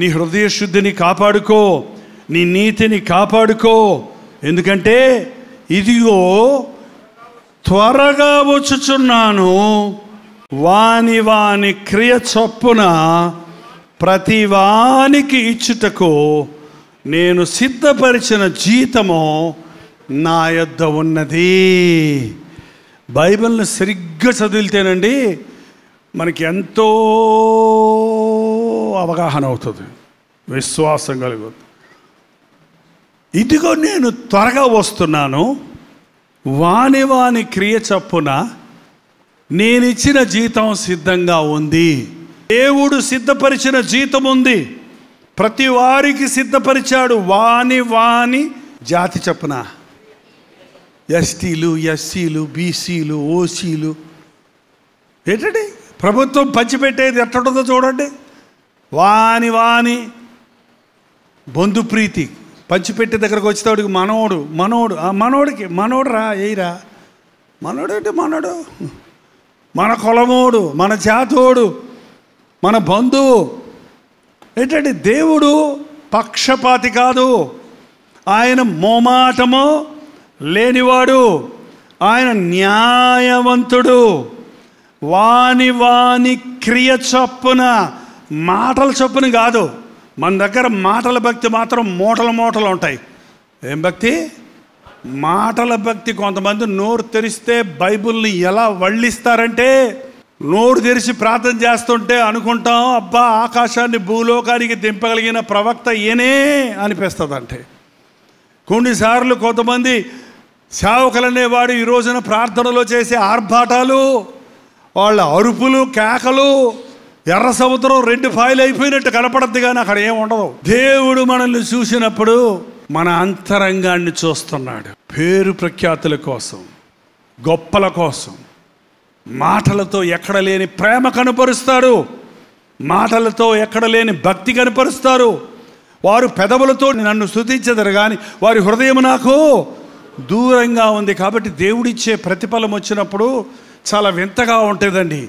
నీ హృదయ శుద్ధిని కాపాడుకో నీ నీతిని కాపాడుకో ఎందుకంటే ఇదిగో త్వరగా వచ్చుచున్నాను వాని వాని క్రియ చొప్పున ప్రతి వానికి ఇచ్చుటకు నేను సిద్ధపరిచిన జీతము నా యొద్ద ఉన్నది బైబిల్ని సరిగ్గా చదివితేనండి మనకి ఎంతో అవగాహన అవుతుంది విశ్వాసం కలుగుతుంది ఇదిగో నేను త్వరగా వస్తున్నాను వాని వాని క్రియ చప్పున నేనిచ్చిన జీతం సిద్ధంగా ఉంది దేవుడు సిద్ధపరిచిన జీతం ఉంది ప్రతి వారికి సిద్ధపరిచాడు వాని వాని జాతి చప్పున ఎస్టీలు ఎస్సీలు బీసీలు ఓసీలు ఏంటండి ప్రభుత్వం పంచిపెట్టేది ఉంటుందో చూడండి వాని వాని బంధు ప్రీతి పంచిపెట్టి దగ్గరకు వచ్చేవాడికి మనోడు మనోడు ఆ మనోడికి మనోడు రా ఏయిరా మనోడు అంటే మనోడు మన కులమోడు మన జాతోడు మన బంధువు ఏంటంటే దేవుడు పక్షపాతి కాదు ఆయన మోమాటము లేనివాడు ఆయన న్యాయవంతుడు వాని వాని క్రియ చొప్పున మాటల చొప్పున కాదు మన దగ్గర మాటల భక్తి మాత్రం మూటల మూటలు ఉంటాయి ఏం భక్తి మాటల భక్తి కొంతమంది నోరు తెరిస్తే బైబిల్ని ఎలా వళ్ళిస్తారంటే నోరు తెరిచి ప్రార్థన చేస్తుంటే అనుకుంటాం అబ్బా ఆకాశాన్ని భూలోకానికి దింపగలిగిన ప్రవక్త ఏనే అనిపిస్తుంది అంటే కొన్నిసార్లు కొంతమంది సేవకులనేవాడు ఈ రోజున ప్రార్థనలో చేసే ఆర్భాటాలు వాళ్ళ అరుపులు కేకలు ఎర్ర సముద్రం రెండు ఫైల్ అయిపోయినట్టు కనపడద్దు కానీ అక్కడ ఏముండదు దేవుడు మనల్ని చూసినప్పుడు మన అంతరంగాన్ని చూస్తున్నాడు పేరు ప్రఖ్యాతుల కోసం గొప్పల కోసం మాటలతో ఎక్కడ లేని ప్రేమ కనపరుస్తారు మాటలతో ఎక్కడ లేని భక్తి కనపరుస్తారు వారు పెదవులతో నన్ను స్థుతించదరు కానీ వారి హృదయం నాకు దూరంగా ఉంది కాబట్టి దేవుడిచ్చే ప్రతిఫలం వచ్చినప్పుడు చాలా వింతగా ఉంటుందండి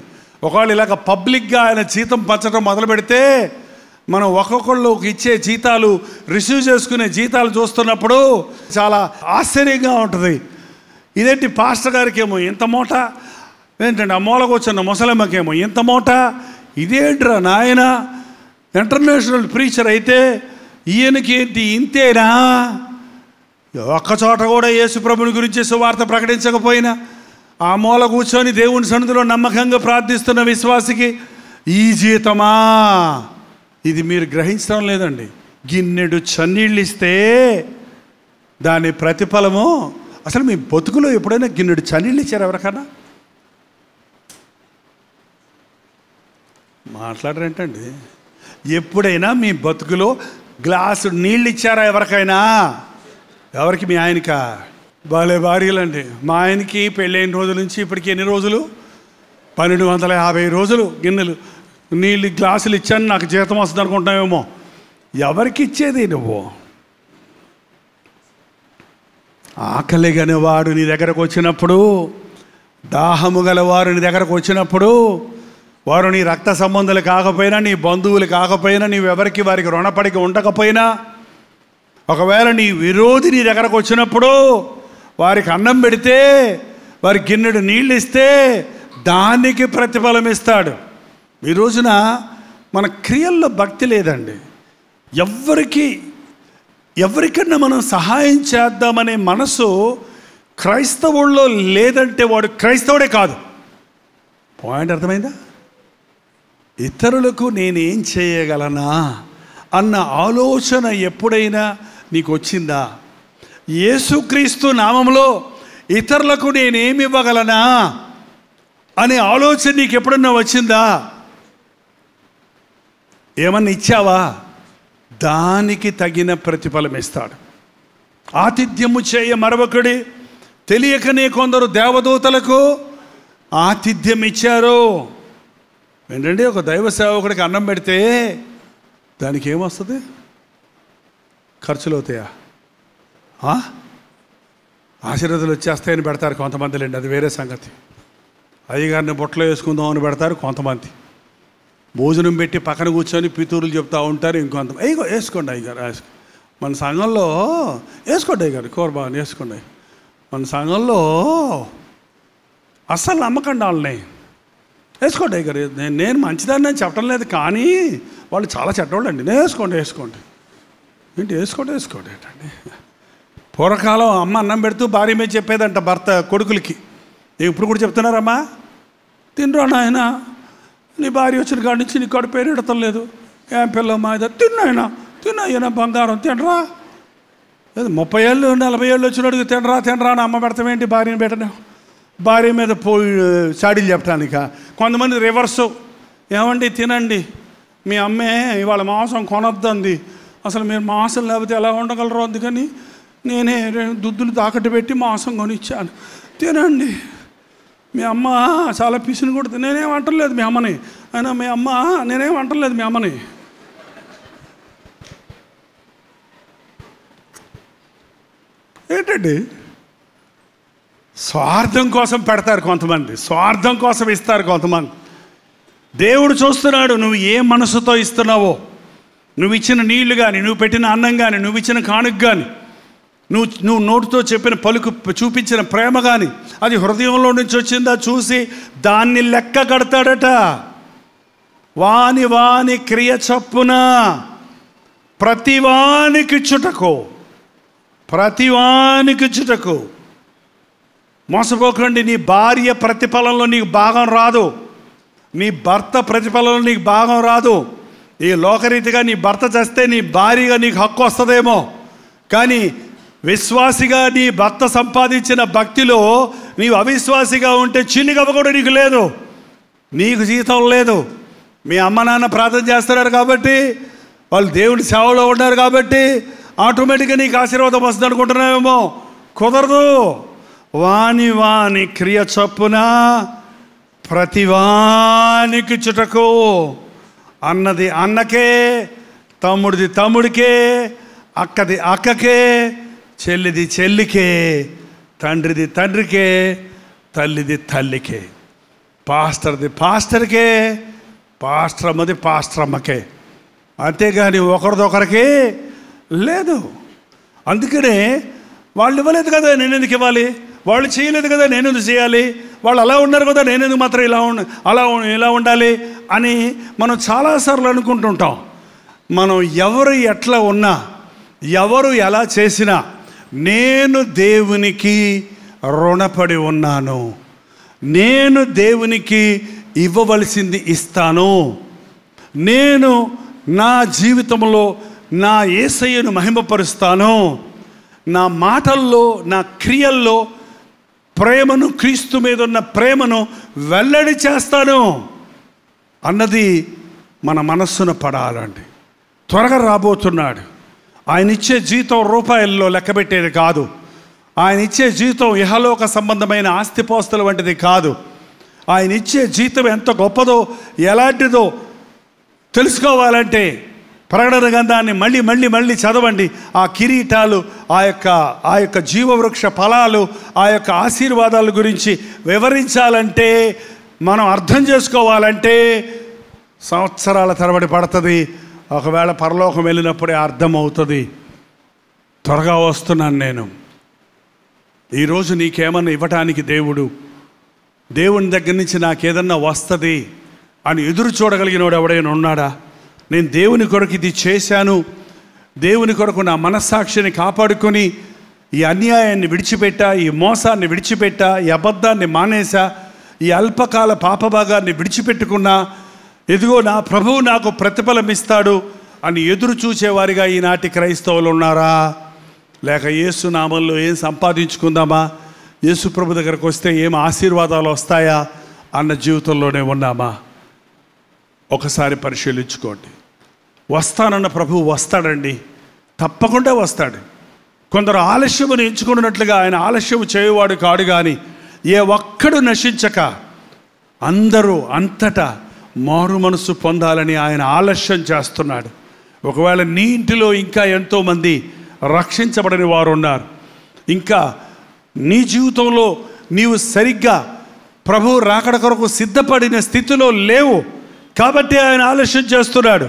ఒకవేళ ఇలాగ పబ్లిక్గా ఆయన జీతం పంచడం మొదలు పెడితే మనం ఒక్కొక్కళ్ళు ఇచ్చే జీతాలు రిసీవ్ చేసుకునే జీతాలు చూస్తున్నప్పుడు చాలా ఆశ్చర్యంగా ఉంటుంది ఇదేంటి పాస్టర్ గారికి ఏమో ఇంత మూట ఏంటంటే ఆ మూలకు వచ్చిన ముసలమ్మకేమో ఇంత మూట ఇదేంట్రా నాయన ఇంటర్నేషనల్ ప్రీచర్ అయితే ఈయనకేంటి ఇంతేనా ఒక్క చోట కూడా యేసుప్రభుని గురించి సువార్త ప్రకటించకపోయినా ఆ మూల కూర్చొని దేవుని సన్నిధిలో నమ్మకంగా ప్రార్థిస్తున్న విశ్వాసికి ఈ జీతమా ఇది మీరు గ్రహించడం లేదండి గిన్నెడు చన్నీళ్ళు ఇస్తే దాని ప్రతిఫలము అసలు మీ బతుకులో ఎప్పుడైనా గిన్నెడు చన్నీళ్ళు ఇచ్చారు ఎవరికైనా మాట్లాడరేంటండి ఎప్పుడైనా మీ బతుకులో గ్లాసు నీళ్ళు ఇచ్చారా ఎవరికైనా ఎవరికి మీ ఆయనకా భలే భార్యలండి మా ఆయనకి పెళ్ళైన రోజుల నుంచి ఇప్పటికి ఎన్ని రోజులు పన్నెండు వందల యాభై రోజులు గిన్నెలు నీళ్ళు గ్లాసులు ఇచ్చాను నాకు జీతం వస్తుంది అనుకుంటున్నావేమో ఎవరికి ఇచ్చేది నువ్వు ఆకలి వాడు నీ దగ్గరకు వచ్చినప్పుడు దాహము గలవారు నీ దగ్గరకు వచ్చినప్పుడు వారు నీ రక్త సంబంధాలు కాకపోయినా నీ బంధువులు కాకపోయినా నీవెవరికి వారికి రుణపడికి ఉండకపోయినా ఒకవేళ నీ విరోధి నీ దగ్గరకు వచ్చినప్పుడు వారికి అన్నం పెడితే వారి గిన్నెడు నీళ్ళు ఇస్తే దానికి ప్రతిఫలం ఇస్తాడు ఈ రోజున మన క్రియల్లో భక్తి లేదండి ఎవరికి ఎవరికన్నా మనం సహాయం చేద్దామనే మనసు క్రైస్తవుల్లో లేదంటే వాడు క్రైస్తవుడే కాదు పాయింట్ అర్థమైందా ఇతరులకు నేనేం చేయగలనా అన్న ఆలోచన ఎప్పుడైనా నీకు వచ్చిందా యేసుక్రీస్తు నామంలో ఇతరులకు నేనేమి ఇవ్వగలనా అనే ఆలోచన నీకు ఎప్పుడన్నా వచ్చిందా ఏమన్నా ఇచ్చావా దానికి తగిన ప్రతిఫలం ఇస్తాడు ఆతిథ్యము చేయ మరొకడి తెలియకనే కొందరు దేవదూతలకు ఆతిథ్యం ఇచ్చారు ఏంటండి ఒక దైవ సేవకుడికి అన్నం పెడితే దానికి ఏమొస్తుంది ఖర్చులు అవుతాయా ఆశీర్వాదాలు వచ్చేస్తాయని పెడతారు కొంతమంది లేండి అది వేరే సంగతి అయ్యగారిని బొట్టలో వేసుకుందాం అని పెడతారు కొంతమంది భోజనం పెట్టి పక్కన కూర్చొని పితూరులు చెప్తూ ఉంటారు ఇంకొంత అయ్యో వేసుకోండి అయ్యగారు మన సంఘంలో వేసుకోండి అయ్యగారు కూరబాని వేసుకోండి మన సంఘంలో అస్సలు నమ్మకండి వాళ్ళని వేసుకోండి అయ్యగారు నేను నేను మంచిదాన్ని నేను చెప్పడం లేదు కానీ వాళ్ళు చాలా చెడ్డవాళ్ళు నేను వేసుకోండి వేసుకోండి ఏంటి వేసుకోండి వేసుకోండి ఏంటండి పూర్వకాలం అమ్మ అన్నం పెడుతూ భార్య మీద చెప్పేదంట భర్త కొడుకులకి ఇప్పుడు కూడా చెప్తున్నారమ్మా తినరా ఆయన నీ భార్య వచ్చిన కాడి నుంచి నీ కడుపు పేరెడతం లేదు ఏం పిల్లమ్మా ఇదో తిన్నాయన తిన్నాయన బంగారం తినరా ముప్పై ఏళ్ళు నలభై ఏళ్ళు అడుగు తినరా తినరా అని అమ్మ పెడతామేంటి భార్యను పెట్టడం భార్య మీద పో సాడీలు చెప్పడానిక కొంతమంది రివర్సు ఏమండి తినండి మీ అమ్మే ఇవాళ మాంసం కొనొద్దంది అసలు మీరు మాంసం లేకపోతే ఎలా ఉండగలరు అందుకని నేనే దుద్దులు తాకట్టు పెట్టి మాంసం కొనిచ్చాను తినండి మీ అమ్మ చాలా పిసిని కొడుతుంది నేనేం అంటలేదు మీ అమ్మని అయినా మీ అమ్మ నేనేం అంటలేదు మీ అమ్మని ఏంటండి స్వార్థం కోసం పెడతారు కొంతమంది స్వార్థం కోసం ఇస్తారు కొంతమంది దేవుడు చూస్తున్నాడు నువ్వు ఏ మనసుతో ఇస్తున్నావో నువ్వు ఇచ్చిన నీళ్లు కానీ నువ్వు పెట్టిన అన్నం కానీ నువ్వు ఇచ్చిన కానుక కానీ నువ్వు నువ్వు నోటితో చెప్పిన పలుకు చూపించిన ప్రేమ కానీ అది హృదయంలో నుంచి వచ్చిందా చూసి దాన్ని లెక్క కడతాడట వాని వాని క్రియ చప్పున ప్రతివానికి చుటకు మోసపోకండి నీ భార్య ప్రతిఫలంలో నీకు భాగం రాదు నీ భర్త ప్రతిఫలంలో నీకు భాగం రాదు ఈ లోకరీతిగా నీ భర్త చేస్తే నీ భార్యగా నీకు హక్కు వస్తుందేమో కానీ విశ్వాసిగా నీ భర్త సంపాదించిన భక్తిలో నీవు అవిశ్వాసిగా ఉంటే చిల్లిగవ్వ కూడా నీకు లేదు నీకు జీతం లేదు మీ అమ్మ నాన్న ప్రార్థన చేస్తున్నారు కాబట్టి వాళ్ళు దేవుడి సేవలో ఉన్నారు కాబట్టి ఆటోమేటిక్గా నీకు ఆశీర్వాదం వస్తుంది అనుకుంటున్నావేమో కుదరదు వాని వాని క్రియ చొప్పున ప్రతివానికి చుటకు అన్నది అన్నకే తమ్ముడిది తమ్ముడికే అక్కది అక్కకే చెల్లిది చెల్లికే తండ్రిది తండ్రికే తల్లిది తల్లికే పాస్టర్ది పాస్టర్కే పాస్ట్రమ్మది పాస్ట్రమ్మకే అంతేగాని ఒకరిదొకరికి లేదు అందుకనే వాళ్ళు ఇవ్వలేదు కదా నేను ఎందుకు ఇవ్వాలి వాళ్ళు చేయలేదు కదా నేను ఎందుకు చేయాలి వాళ్ళు అలా ఉన్నారు కదా నేను ఎందుకు మాత్రం ఇలా ఉండ అలా ఇలా ఉండాలి అని మనం చాలాసార్లు అనుకుంటుంటాం మనం ఎవరు ఎట్లా ఉన్నా ఎవరు ఎలా చేసినా నేను దేవునికి రుణపడి ఉన్నాను నేను దేవునికి ఇవ్వవలసింది ఇస్తాను నేను నా జీవితంలో నా ఏసయ్యను మహిమపరుస్తాను నా మాటల్లో నా క్రియల్లో ప్రేమను క్రీస్తు మీద ఉన్న ప్రేమను వెల్లడి చేస్తాను అన్నది మన మనస్సును పడాలండి త్వరగా రాబోతున్నాడు ఆయన ఇచ్చే జీతం రూపాయల్లో లెక్కబెట్టేది కాదు ఆయన ఇచ్చే జీతం ఇహలోక సంబంధమైన ఆస్తిపోస్తుల వంటిది కాదు ఆయన ఇచ్చే జీతం ఎంత గొప్పదో ఎలాంటిదో తెలుసుకోవాలంటే ప్రకటన గంధాన్ని మళ్ళీ మళ్ళీ మళ్ళీ చదవండి ఆ కిరీటాలు ఆ యొక్క ఆ యొక్క జీవవృక్ష ఫలాలు ఆ యొక్క ఆశీర్వాదాల గురించి వివరించాలంటే మనం అర్థం చేసుకోవాలంటే సంవత్సరాల తరబడి పడుతుంది ఒకవేళ పరలోకం వెళ్ళినప్పుడే అర్థమవుతుంది త్వరగా వస్తున్నాను నేను ఈరోజు నీకేమన్నా ఇవ్వటానికి దేవుడు దేవుని దగ్గర నుంచి నాకేదన్నా వస్తుంది అని ఎదురు వాడు ఎవడైనా ఉన్నాడా నేను దేవుని కొరకు ఇది చేశాను దేవుని కొరకు నా మనస్సాక్షిని కాపాడుకొని ఈ అన్యాయాన్ని విడిచిపెట్టా ఈ మోసాన్ని విడిచిపెట్టా ఈ అబద్ధాన్ని మానేశా ఈ అల్పకాల పాపభాగాన్ని విడిచిపెట్టుకున్నా ఇదిగో నా ప్రభువు నాకు ప్రతిఫలం ఇస్తాడు అని ఎదురు చూసేవారిగా ఈనాటి క్రైస్తవులు ఉన్నారా లేక యేసు నామంలో ఏం సంపాదించుకుందామా యేసు ప్రభు దగ్గరకు వస్తే ఏం ఆశీర్వాదాలు వస్తాయా అన్న జీవితంలోనే ఉన్నామా ఒకసారి పరిశీలించుకోండి వస్తానన్న ప్రభు వస్తాడండి తప్పకుండా వస్తాడు కొందరు ఆలస్యము ఎంచుకున్నట్లుగా ఆయన ఆలస్యం చేయవాడు కాడు కానీ ఏ ఒక్కడు నశించక అందరూ అంతటా మారు మనసు పొందాలని ఆయన ఆలస్యం చేస్తున్నాడు ఒకవేళ నీ ఇంటిలో ఇంకా ఎంతోమంది రక్షించబడని వారు ఉన్నారు ఇంకా నీ జీవితంలో నీవు సరిగ్గా ప్రభు రాకడ కొరకు సిద్ధపడిన స్థితిలో లేవు కాబట్టి ఆయన ఆలస్యం చేస్తున్నాడు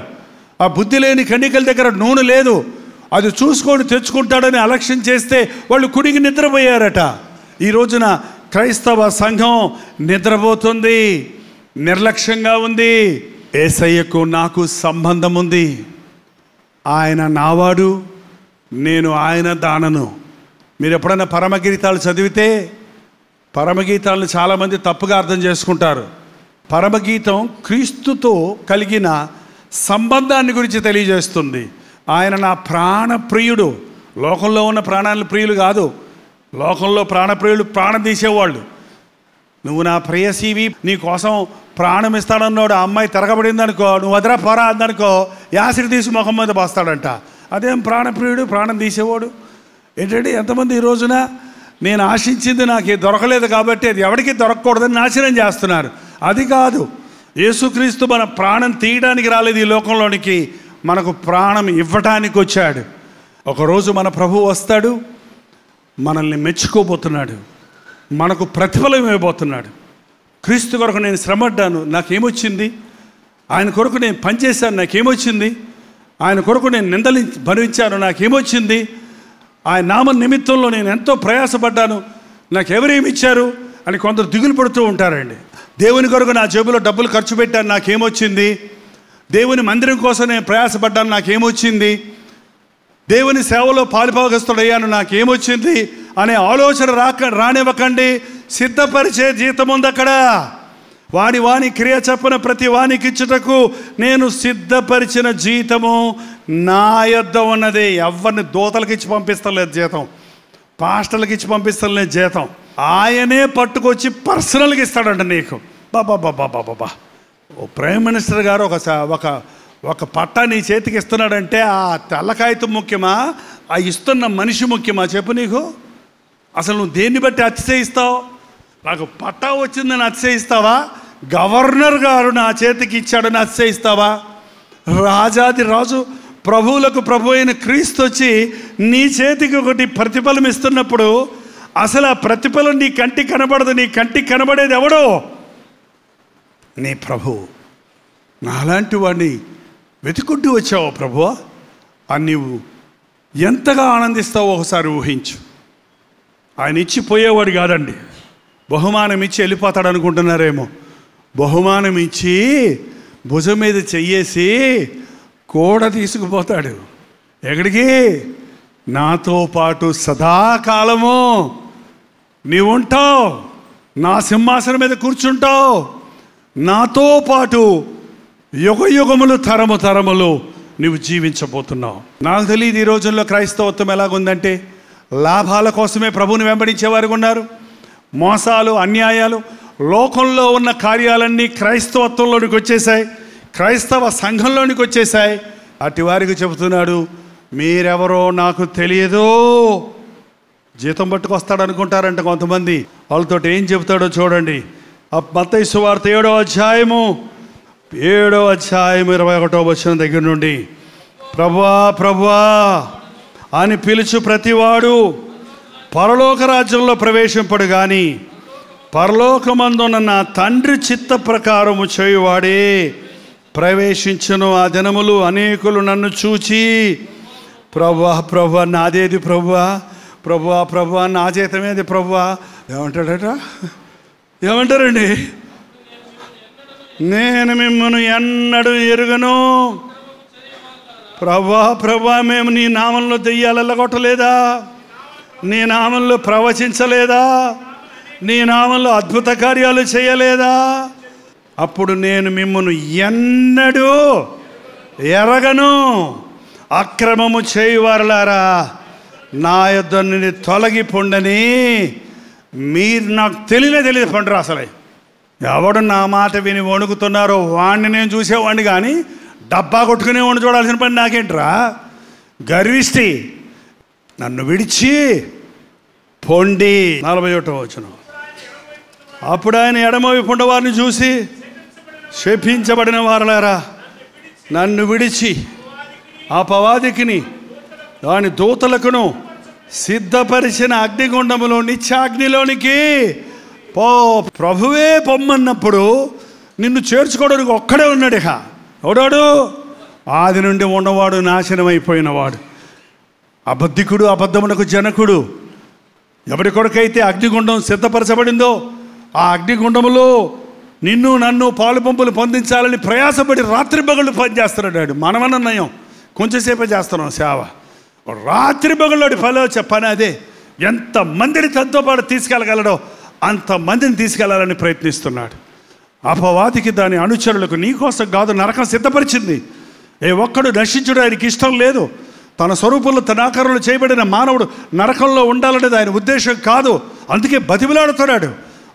ఆ బుద్ధి లేని కన్నికల దగ్గర నూనె లేదు అది చూసుకొని తెచ్చుకుంటాడని అలక్ష్యం చేస్తే వాళ్ళు కుడికి నిద్రపోయారట ఈ రోజున క్రైస్తవ సంఘం నిద్రపోతుంది నిర్లక్ష్యంగా ఉంది ఏసయ్యకు నాకు సంబంధం ఉంది ఆయన నావాడు నేను ఆయన దానను మీరు ఎప్పుడైనా పరమగీతాలు చదివితే పరమగీతాలను చాలామంది తప్పుగా అర్థం చేసుకుంటారు పరమగీతం క్రీస్తుతో కలిగిన సంబంధాన్ని గురించి తెలియజేస్తుంది ఆయన నా ప్రాణప్రియుడు లోకంలో ఉన్న ప్రాణాలను ప్రియులు కాదు లోకంలో ప్రాణప్రియులు ప్రాణం తీసేవాళ్ళు నువ్వు నా ప్రేయసీవి నీ కోసం ప్రాణం ఇస్తాడన్నాడు ఆ అమ్మాయి తిరగబడింది అనుకో నువ్వు వదరా పోరా అందనుకో యాసిడ్ తీసి ముఖం మీద పోస్తాడంట అదేం ప్రాణప్రియుడు ప్రాణం తీసేవాడు ఏంటంటే ఎంతమంది ఈ రోజున నేను ఆశించింది నాకు దొరకలేదు కాబట్టి అది ఎవరికి దొరకకూడదని నాశనం చేస్తున్నారు అది కాదు యేసుక్రీస్తు మన ప్రాణం తీయడానికి రాలేదు ఈ లోకంలోనికి మనకు ప్రాణం ఇవ్వటానికి వచ్చాడు ఒకరోజు మన ప్రభు వస్తాడు మనల్ని మెచ్చుకోబోతున్నాడు మనకు ప్రతిఫలం ఇవ్వబోతున్నాడు క్రీస్తు కొరకు నేను శ్రమడ్డాను నాకేమొచ్చింది ఆయన కొరకు నేను పనిచేశాను నాకేమొచ్చింది ఆయన కొరకు నేను నిందలి భరించాను నాకేమొచ్చింది ఆయన నామ నిమిత్తంలో నేను ఎంతో ప్రయాసపడ్డాను నాకు ఎవరేమి ఇచ్చారు అని కొందరు దిగులు పడుతూ ఉంటారండి దేవుని కొరకు నా జేబులో డబ్బులు ఖర్చు పెట్టాను నాకేమొచ్చింది దేవుని మందిరం కోసం నేను ప్రయాసపడ్డాను నాకేమొచ్చింది దేవుని సేవలో పాలిపాగస్తుడయ్యాను నాకేమొచ్చింది అనే ఆలోచన రాక రానివ్వకండి సిద్ధపరిచే జీతం ఉంది అక్కడ వాడి వాని క్రియ చెప్పిన ప్రతి వానికి ఇచ్చుటకు నేను సిద్ధపరిచిన జీతము నా యొద్ద ఉన్నది ఎవరిని దోతలకి ఇచ్చి పంపిస్తలేదు జీతం పాస్టర్లకి ఇచ్చి పంపిస్తలేదు జీతం ఆయనే పట్టుకొచ్చి పర్సనల్గా ఇస్తాడంట నీకు బాబా బాబా బాబా బా ఓ ప్రైమ్ మినిస్టర్ గారు ఒక ఒక ఒక పట్ట నీ చేతికి ఇస్తున్నాడంటే ఆ తెల్లకాయతం ముఖ్యమా ఆ ఇస్తున్న మనిషి ముఖ్యమా చెప్పు నీకు అసలు నువ్వు దేన్ని బట్టి అతిశయిస్తావు నాకు పట్టా వచ్చిందని అతిశయిస్తావా గవర్నర్ గారు నా చేతికి ఇచ్చాడని అతిశయిస్తావా రాజాది రాజు ప్రభువులకు ప్రభు అయిన క్రీస్తు వచ్చి నీ చేతికి ఒకటి ప్రతిఫలం ఇస్తున్నప్పుడు అసలు ఆ ప్రతిఫలం నీ కంటికి కనబడదు నీ కంటికి కనబడేది ఎవడో నీ ప్రభు నాలాంటి వాడిని వెతుకుంటూ వచ్చావో ప్రభువా అని నువ్వు ఎంతగా ఆనందిస్తావో ఒకసారి ఊహించు ఆయన ఇచ్చి పోయేవాడు కాదండి బహుమానం ఇచ్చి వెళ్ళిపోతాడు అనుకుంటున్నారేమో బహుమానం ఇచ్చి భుజం మీద చెయ్యేసి కూడా తీసుకుపోతాడు ఎక్కడికి నాతో పాటు సదాకాలము నీవుంటావు నా సింహాసనం మీద కూర్చుంటావు నాతో పాటు యుగ యుగములు తరము తరములు నువ్వు జీవించబోతున్నావు నాకు తెలియదు ఈ రోజుల్లో క్రైస్తవత్వం ఎలాగుందంటే లాభాల కోసమే ప్రభుని వెంబడించేవారు ఉన్నారు మోసాలు అన్యాయాలు లోకంలో ఉన్న కార్యాలన్నీ క్రైస్తవత్వంలోనికి వచ్చేసాయి క్రైస్తవ సంఘంలోనికి వచ్చేసాయి అటు వారికి చెబుతున్నాడు మీరెవరో నాకు తెలియదు జీతం పట్టుకొస్తాడు అనుకుంటారంట కొంతమంది వాళ్ళతో ఏం చెబుతాడో చూడండి మత్తైసు వార్త ఏడో అధ్యాయము ఏడో అధ్యాయం ఇరవై ఒకటో వచ్చిన దగ్గర నుండి ప్రభువా ప్రభువా అని పిలుచు ప్రతివాడు పరలోక రాజ్యంలో ప్రవేశింపడు కానీ పరలోకమందున నా తండ్రి చిత్త ప్రకారము చేయువాడే ప్రవేశించను ఆ దినములు అనేకులు నన్ను చూచి ప్రవ్వా ప్రవ్వ నాదేది ప్రవ్వా ప్రభా ప్రభువ నా జీతమేది ప్రవ్వా ఏమంటాడట ఏమంటారండి నేను మిమ్మల్ని ఎన్నడూ ఎరుగను ప్రభా ప్రభా మేము నీ నామంలో దెయ్యాలు వెళ్ళగొట్టలేదా నీ నామంలో ప్రవచించలేదా నీ నామంలో అద్భుత కార్యాలు చేయలేదా అప్పుడు నేను మిమ్మను ఎన్నడూ ఎరగను అక్రమము చేయువారులారా నా యుద్ధని తొలగి పొండని మీరు నాకు తెలియనే తెలియదు పండురా అసలే ఎవడు నా మాట విని వణుకుతున్నారో వాణ్ణి నేను చూసేవాడిని కానీ డబ్బా కొట్టుకునేవాడిని చూడాల్సిన పని నాకేంట్రా గర్విష్టి నన్ను విడిచి పొండి నలభై ఒకటో వచ్చిన అప్పుడు ఆయన ఎడమవైపు ఉండవారిని చూసి శపించబడిన వారలారా నన్ను విడిచి ఆ పవాదికిని దాని దూతలకును సిద్ధపరిచిన అగ్నిగుండములో నిత్యాగ్నిలోనికి పో ప్రభువే పొమ్మన్నప్పుడు నిన్ను చేర్చుకోవడానికి ఒక్కడే ఉన్నాడు ఎవడాడు ఆది నుండి ఉన్నవాడు నాశనం అయిపోయినవాడు అబద్ధికుడు అబద్ధమునకు జనకుడు ఎవరి కొడుకైతే అగ్నిగుండం సిద్ధపరచబడిందో ఆ అగ్నిగుండములో నిన్ను నన్ను పాలు పంపులు పొందించాలని ప్రయాసపడి రాత్రి పగళ్ళు పనిచేస్తున్నాడు ఆడు మనమన్న నయం కొంచెంసేపే చేస్తున్నాం సేవ రాత్రి పగళ్ళోడి ఫలోచ పని అదే ఎంతమందిని తనతో పాటు తీసుకెళ్ళగలడో అంతమందిని తీసుకెళ్లాలని ప్రయత్నిస్తున్నాడు అపవాదికి దాని అనుచరులకు నీకోసం కాదు నరకం సిద్ధపరిచింది ఏ ఒక్కడు నశించడం ఆయనకి ఇష్టం లేదు తన స్వరూపంలో తన ఆకారంలో చేయబడిన మానవుడు నరకంలో ఉండాలనేది ఆయన ఉద్దేశం కాదు అందుకే బతిమిలాడుతున్నాడు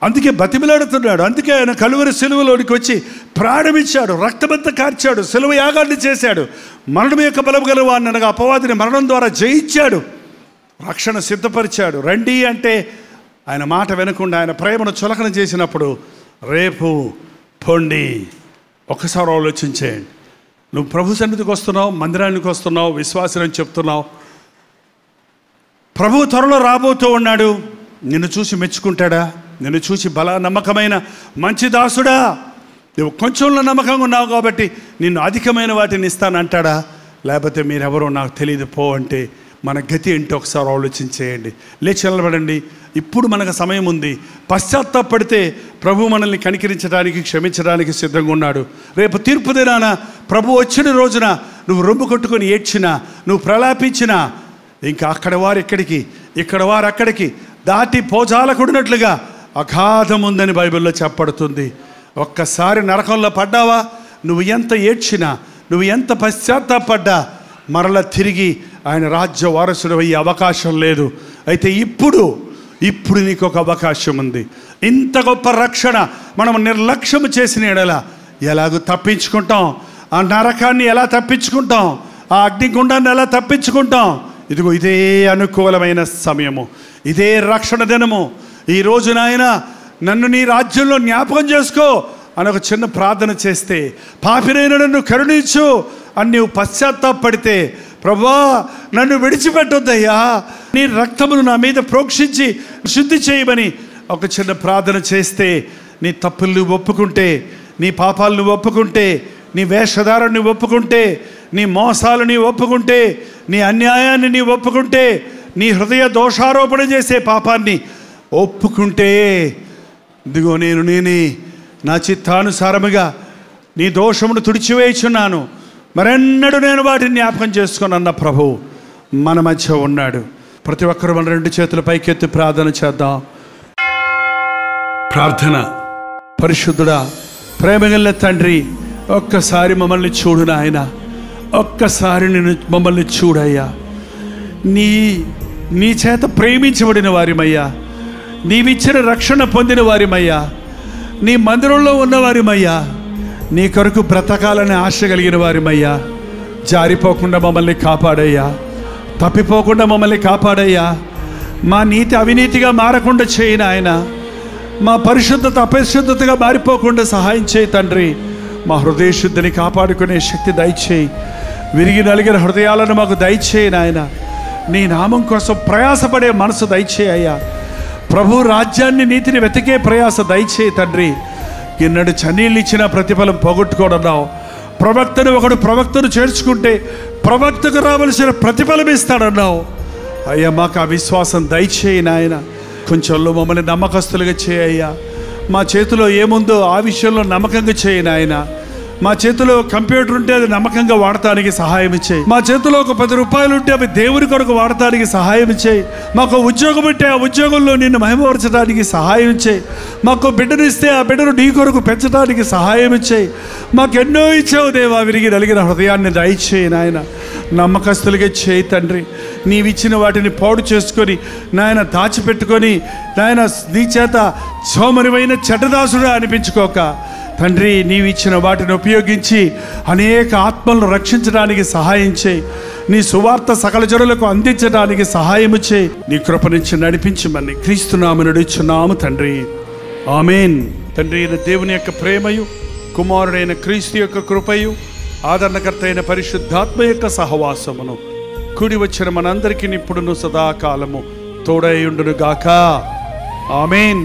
అందుకే బతిమిలాడుతున్నాడు అందుకే ఆయన కలువరి సెలువులోనికి వచ్చి ప్రారంభించాడు రక్తబద్ద కార్చాడు సెలవు యాగాన్ని చేశాడు మరణం యొక్క బలం గలవాన్ని అనగా అపవాదిని మరణం ద్వారా జయించాడు రక్షణ సిద్ధపరిచాడు రండి అంటే ఆయన మాట వినకుండా ఆయన ప్రేమను చులకన చేసినప్పుడు రేపు పొండి ఒకసారి ఆలోచించేయండి నువ్వు ప్రభు సన్నిధికి వస్తున్నావు మందిరానికి వస్తున్నావు విశ్వాసం చెప్తున్నావు ప్రభు త్వరలో రాబోతూ ఉన్నాడు నిన్ను చూసి మెచ్చుకుంటాడా నిన్ను చూసి బల నమ్మకమైన మంచి దాసుడా నువ్వు కొంచెంలో నమ్మకంగా ఉన్నావు కాబట్టి నిన్ను అధికమైన వాటిని ఇస్తానంటాడా లేకపోతే మీరెవరో నాకు తెలియదు పో అంటే మన గతి ఏంటి ఒకసారి ఆలోచించేయండి లేచి నిలబడండి ఇప్పుడు మనకు సమయం ఉంది పశ్చాత్తాపడితే ప్రభు మనల్ని కనికరించడానికి క్షమించడానికి సిద్ధంగా ఉన్నాడు రేపు తీర్పు దినాన ప్రభు వచ్చిన రోజున నువ్వు రొమ్ము కొట్టుకొని ఏడ్చినా నువ్వు ప్రలాపించినా ఇంకా అక్కడ వారు ఎక్కడికి ఇక్కడ వారు అక్కడికి దాటి పోజాలకుడినట్లుగా అగాధం ఉందని బైబిల్లో చెప్పబడుతుంది ఒక్కసారి నరకంలో పడ్డావా నువ్వు ఎంత ఏడ్చినా నువ్వు ఎంత పశ్చాత్తాపడ్డా మరల తిరిగి ఆయన రాజ్య వారసుడు అయ్యే అవకాశం లేదు అయితే ఇప్పుడు ఇప్పుడు నీకు ఒక అవకాశం ఉంది ఇంత గొప్ప రక్షణ మనం నిర్లక్ష్యం చేసిన ఎడల ఎలాగో తప్పించుకుంటాం ఆ నరకాన్ని ఎలా తప్పించుకుంటాం ఆ అగ్నిగుండాన్ని ఎలా తప్పించుకుంటాం ఇదిగో ఇదే అనుకూలమైన సమయము ఇదే రక్షణ దినము ఈ రోజు నాయన నన్ను నీ రాజ్యంలో జ్ఞాపకం చేసుకో అని ఒక చిన్న ప్రార్థన చేస్తే పాపినైన నన్ను కరుణించు అని నీవు పశ్చాత్తాపడితే ప్రభా నన్ను విడిచిపెట్టొద్దయ్యా నీ రక్తమును నా మీద ప్రోక్షించి శుద్ధి చేయమని ఒక చిన్న ప్రార్థన చేస్తే నీ తప్పులు నువ్వు ఒప్పుకుంటే నీ పాపాలు నువ్వు ఒప్పుకుంటే నీ వేషధారాన్ని ఒప్పుకుంటే నీ మోసాలు నీ ఒప్పుకుంటే నీ అన్యాయాన్ని నీవు ఒప్పుకుంటే నీ హృదయ దోషారోపణ చేసే పాపాన్ని ఒప్పుకుంటే ఇదిగో నేను నేనే నా చిత్తానుసారముగా నీ దోషమును తుడిచివేయుచున్నాను మరెన్నడూ నేను వాటిని జ్ఞాపకం చేసుకుని అన్న ప్రభు మన మధ్య ఉన్నాడు ప్రతి ఒక్కరు మన రెండు చేతుల పైకెత్తి ప్రార్థన చేద్దాం ప్రార్థన పరిశుద్ధుడా ప్రేమగల్ల తండ్రి ఒక్కసారి మమ్మల్ని చూడు నాయన ఒక్కసారి నేను మమ్మల్ని చూడయ్యా నీ నీ చేత ప్రేమించబడిన వారిమయ్యా నీవిచ్చిన రక్షణ పొందిన వారిమయ్యా నీ మందిరంలో ఉన్నవారిమయ్యా నీ కొరకు బ్రతకాలని ఆశ కలిగిన వారిమయ్యా జారిపోకుండా మమ్మల్ని కాపాడయ్యా తప్పిపోకుండా మమ్మల్ని కాపాడయ్యా మా నీతి అవినీతిగా మారకుండా చేయి ఆయన మా పరిశుద్ధత అపరిశుద్ధతగా మారిపోకుండా సహాయం చేయి తండ్రి మా హృదయ శుద్ధిని కాపాడుకునే శక్తి దయచేయి విరిగి నలిగిన హృదయాలను మాకు దయచేయి నాయన నీ నామం కోసం ప్రయాసపడే మనసు దయచేయ అయ్యా ప్రభు రాజ్యాన్ని నీతిని వెతికే ప్రయాస దయచేయి తండ్రి ఎన్నడు చనీళ్ళు ఇచ్చిన ప్రతిఫలం పోగొట్టుకోడన్నావు ప్రవక్తను ఒకడు ప్రవక్తను చేర్చుకుంటే ప్రవక్తకు రావలసిన ప్రతిఫలం ఇస్తాడన్నావు అయ్యా మాకు ఆ విశ్వాసం దయచేయి నాయన కొంచెంలో మమ్మల్ని నమ్మకస్తులుగా చేయ మా చేతిలో ఏముందో ఆ విషయంలో నమ్మకంగా చేయి నాయనా మా చేతిలో కంప్యూటర్ ఉంటే అది నమ్మకంగా వాడటానికి సహాయం ఇచ్చేయి మా చేతిలో ఒక పది రూపాయలు ఉంటే అవి దేవుని కొరకు వాడటానికి సహాయం ఇచ్చేయి మాకు ఉద్యోగం ఉంటే ఆ ఉద్యోగంలో నిన్ను మహిమపరచడానికి సహాయం ఇచ్చేయి మాకు బిడ్డను ఇస్తే ఆ బిడ్డను నీ కొరకు పెంచడానికి సహాయం ఇచ్చేయి మాకు ఎన్నో ఇచ్చావు దేవా విరిగి నలిగిన హృదయాన్ని దయచేయి నాయన నమ్మకస్తులుగా చేయి తండ్రి నీవిచ్చిన వాటిని పాడు చేసుకొని నాయన దాచిపెట్టుకొని నాయన నీ చేత సోమరివైన చెడ్డదాసుడు అనిపించుకోక తండ్రి ఇచ్చిన వాటిని ఉపయోగించి అనేక ఆత్మలను రక్షించడానికి సహాయం చేయి నీ సువార్త సకల జనులకు అందించడానికి సహాయము చేయి నీ కృప నుంచి నడిపించమని క్రీస్తునామ నడుచున్నాము తండ్రి ఆమెన్ తండ్రి అయిన దేవుని యొక్క ప్రేమయు కుమారుడైన క్రీస్తు యొక్క కృపయు ఆదరణకర్త అయిన పరిశుద్ధాత్మ యొక్క సహవాసమును కూడి వచ్చిన మనందరికీ ఇప్పుడును సదాకాలము తోడై ఉండునుగాక ఆమెన్